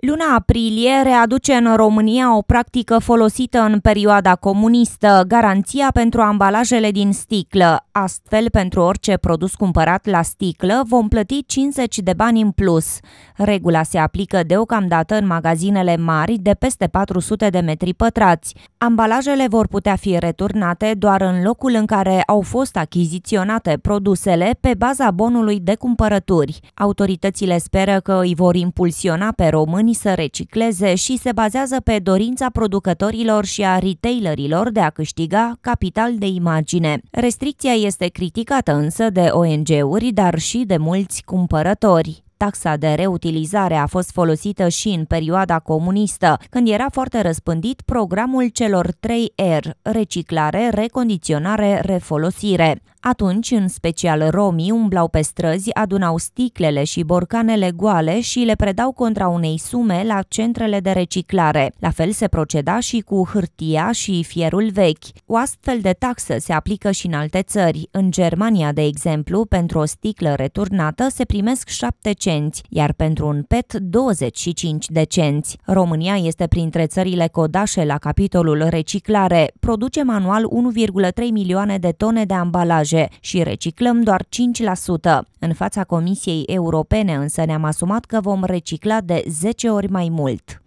Luna aprilie readuce în România o practică folosită în perioada comunistă, garanția pentru ambalajele din sticlă. Astfel, pentru orice produs cumpărat la sticlă, vom plăti 50 de bani în plus. Regula se aplică deocamdată în magazinele mari de peste 400 de metri pătrați. Ambalajele vor putea fi returnate doar în locul în care au fost achiziționate produsele pe baza bonului de cumpărături. Autoritățile speră că îi vor impulsiona pe români oamenii să recicleze și se bazează pe dorința producătorilor și a retailerilor de a câștiga capital de imagine. Restricția este criticată însă de ONG-uri, dar și de mulți cumpărători. Taxa de reutilizare a fost folosită și în perioada comunistă, când era foarte răspândit programul celor 3 R, reciclare, recondiționare, refolosire. Atunci, în special romii, umblau pe străzi, adunau sticlele și borcanele goale și le predau contra unei sume la centrele de reciclare. La fel se proceda și cu hârtia și fierul vechi. O astfel de taxă se aplică și în alte țări. În Germania, de exemplu, pentru o sticlă returnată se primesc 7 cenți, iar pentru un pet 25 de cenți. România este printre țările codașe la capitolul reciclare. Produce manual 1,3 milioane de tone de ambalaje energetice și reciclăm doar 5%. În fața Comisiei Europene însă ne-am asumat că vom recicla de 10 ori mai mult.